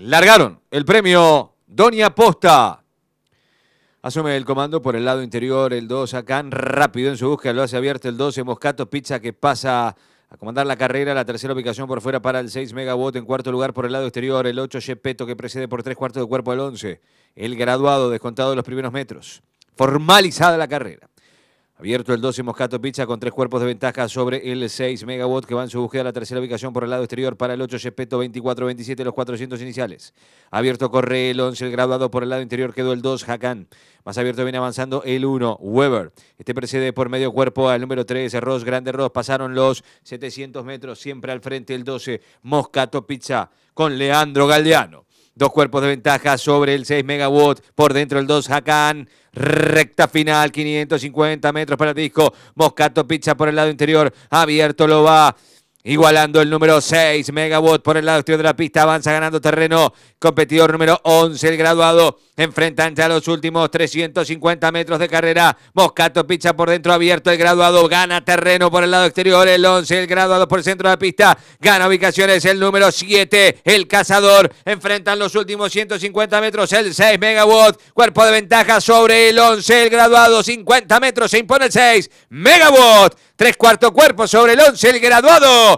largaron el premio Doña Posta. Asume el comando por el lado interior el 2, Acán rápido en su búsqueda, lo hace abierto el 12, Moscato, Pizza que pasa a comandar la carrera, la tercera ubicación por fuera para el 6 Megawatt, en cuarto lugar por el lado exterior el 8 Shepeto que precede por tres cuartos de cuerpo al 11, el graduado descontado de los primeros metros, formalizada la carrera. Abierto el 12 Moscato Pizza con tres cuerpos de ventaja sobre el 6 Megawatt que va en su búsqueda a la tercera ubicación por el lado exterior para el 8 Chepeto, 24-27 los 400 iniciales. Abierto corre el 11, el graduado por el lado interior quedó el 2 Hakan. Más abierto viene avanzando el 1 Weber. Este precede por medio cuerpo al número 3 Ross Grande Ross. Pasaron los 700 metros siempre al frente el 12 Moscato Pizza con Leandro Galdeano. Dos cuerpos de ventaja sobre el 6 megawatt. Por dentro el 2 Hakan. Recta final, 550 metros para el disco. Moscato picha por el lado interior. Abierto lo va. Igualando el número 6, Megawatt por el lado exterior de la pista, avanza ganando terreno. Competidor número 11, el graduado. Enfrentan ya los últimos 350 metros de carrera. Moscato picha por dentro abierto, el graduado gana terreno por el lado exterior. El 11, el graduado por el centro de la pista, gana ubicaciones. El número 7, el cazador. Enfrentan los últimos 150 metros, el 6, Megawatt. Cuerpo de ventaja sobre el 11, el graduado. 50 metros, se impone el 6, Megawatt. Tres cuarto cuerpo sobre el 11, el graduado